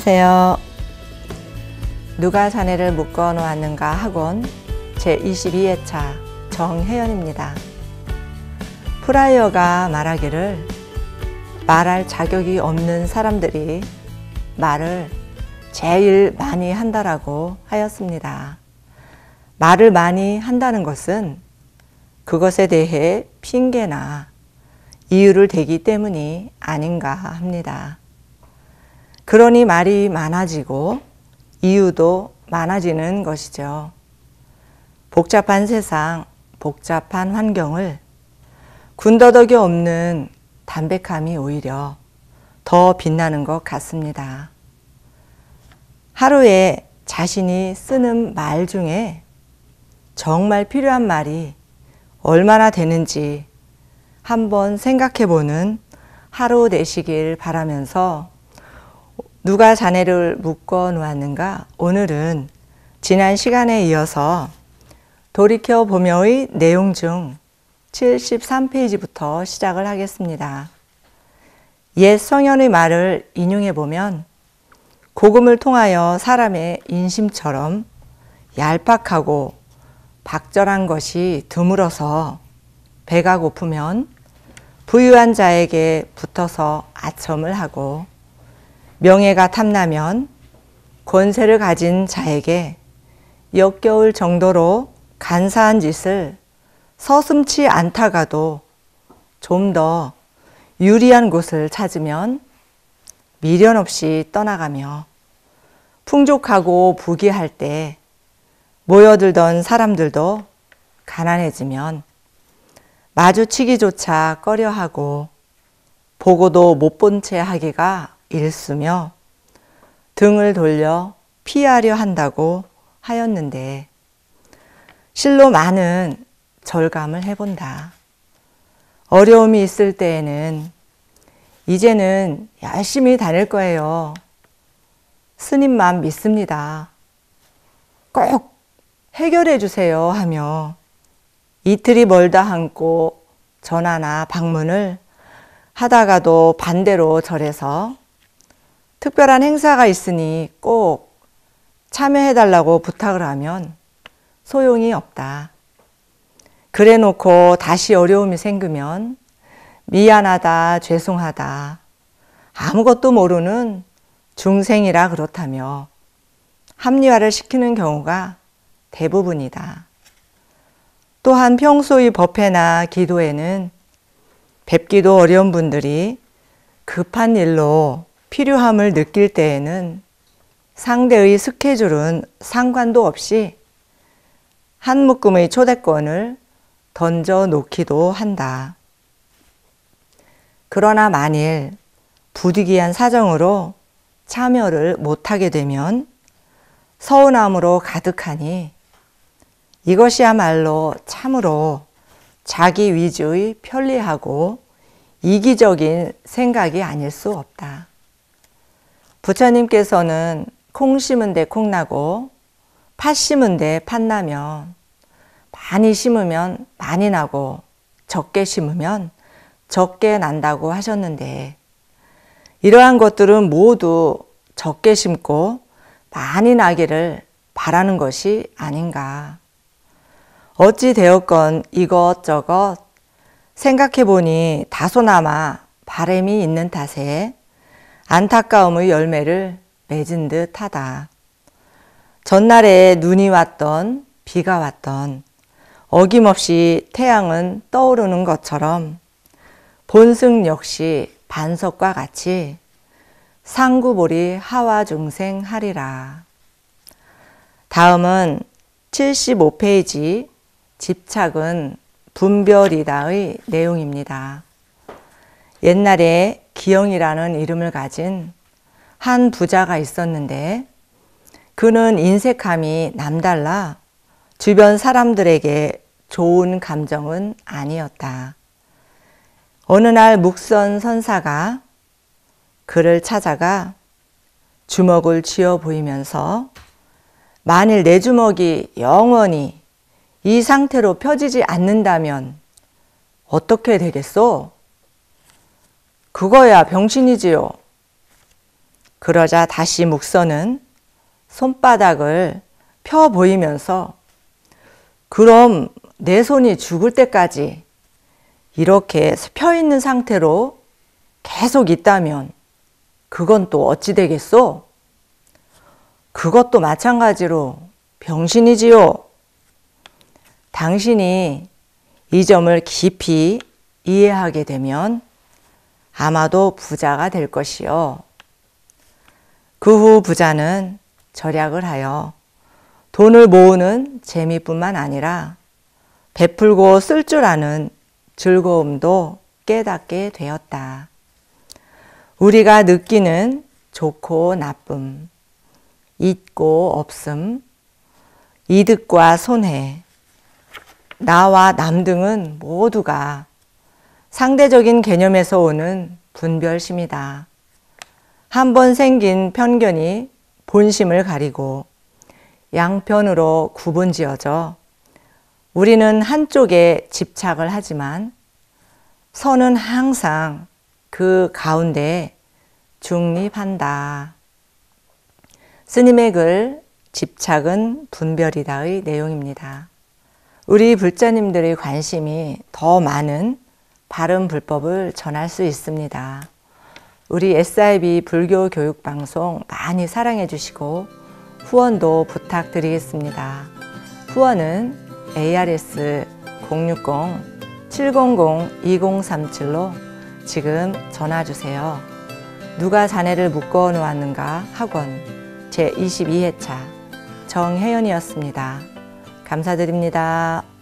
안녕하세요. 누가 자네를 묶어 놓았는가 학원 제22회차 정혜연입니다. 프라이어가 말하기를 말할 자격이 없는 사람들이 말을 제일 많이 한다라고 하였습니다. 말을 많이 한다는 것은 그것에 대해 핑계나 이유를 대기 때문이 아닌가 합니다. 그러니 말이 많아지고 이유도 많아지는 것이죠. 복잡한 세상, 복잡한 환경을 군더더기 없는 담백함이 오히려 더 빛나는 것 같습니다. 하루에 자신이 쓰는 말 중에 정말 필요한 말이 얼마나 되는지 한번 생각해 보는 하루 되시길 바라면서 누가 자네를 묶어 놓았는가? 오늘은 지난 시간에 이어서 돌이켜 보며의 내용 중 73페이지부터 시작을 하겠습니다. 옛 성현의 말을 인용해 보면 복음을 통하여 사람의 인심처럼 얄팍하고 박절한 것이 드물어서 배가 고프면 부유한 자에게 붙어서 아첨을 하고 명예가 탐나면 권세를 가진 자에게 역겨울 정도로 간사한 짓을 서슴치 않다가도 좀 더 유리한 곳을 찾으면 미련 없이 떠나가며 풍족하고 부귀할 때 모여들던 사람들도 가난해지면 마주치기조차 꺼려하고 보고도 못 본 채 하기가 일쑤며 등을 돌려 피하려 한다고 하였는데 실로 많은 절감을 해본다. 어려움이 있을 때에는 이제는 열심히 다닐 거예요. 스님만 믿습니다. 꼭 해결해 주세요 하며 이틀이 멀다 한고 전화나 방문을 하다가도 반대로 절에서 특별한 행사가 있으니 꼭 참여해달라고 부탁을 하면 소용이 없다. 그래 놓고 다시 어려움이 생기면 미안하다, 죄송하다, 아무것도 모르는 중생이라 그렇다며 합리화를 시키는 경우가 대부분이다. 또한 평소의 법회나 기도에는 뵙기도 어려운 분들이 급한 일로 필요함을 느낄 때에는 상대의 스케줄은 상관도 없이 한 묶음의 초대권을 던져 놓기도 한다. 그러나 만일 부득이한 사정으로 참여를 못하게 되면 서운함으로 가득하니 이것이야말로 참으로 자기 위주의 편리하고 이기적인 생각이 아닐 수 없다. 부처님께서는 콩 심은 데 콩 나고 팥 심은 데 팥 나면 많이 심으면 많이 나고 적게 심으면 적게 난다고 하셨는데 이러한 것들은 모두 적게 심고 많이 나기를 바라는 것이 아닌가. 어찌 되었건 이것저것 생각해 보니 다소나마 바램이 있는 탓에 안타까움의 열매를 맺은 듯 하다. 전날에 눈이 왔던 비가 왔던 어김없이 태양은 떠오르는 것처럼 본승 역시 반석과 같이 상구보리 하와 중생 하리라. 다음은 75페이지 집착은 분별이다의 내용입니다. 옛날에 기영이라는 이름을 가진 한 부자가 있었는데 그는 인색함이 남달라 주변 사람들에게 좋은 감정은 아니었다. 어느 날 묵선 선사가 그를 찾아가 주먹을 쥐어 보이면서 만일 내 주먹이 영원히 이 상태로 펴지지 않는다면 어떻게 되겠소? 그거야 병신이지요. 그러자 다시 묵서는 손바닥을 펴 보이면서 그럼 내 손이 죽을 때까지 이렇게 펴 있는 상태로 계속 있다면 그건 또 어찌 되겠소? 그것도 마찬가지로 병신이지요. 당신이 이 점을 깊이 이해하게 되면 아마도 부자가 될 것이요. 그 후 부자는 절약을 하여 돈을 모으는 재미뿐만 아니라 베풀고 쓸 줄 아는 즐거움도 깨닫게 되었다. 우리가 느끼는 좋고 나쁨, 있고 없음, 이득과 손해, 나와 남 등은 모두가 상대적인 개념에서 오는 분별심이다. 한번 생긴 편견이 본심을 가리고 양편으로 구분지어져 우리는 한쪽에 집착을 하지만 선은 항상 그 가운데 중립한다. 스님의 글 집착은 분별이다의 내용입니다. 우리 불자님들의 관심이 더 많은 바른 불법을 전할 수 있습니다. 우리 SIB 불교 교육 방송 많이 사랑해 주시고 후원도 부탁드리겠습니다. 후원은 ARS 060-700-2037로 지금 전화 주세요. 누가 자네를 묶어 놓았는가 학원 제22회차 정혜연이었습니다. 감사드립니다.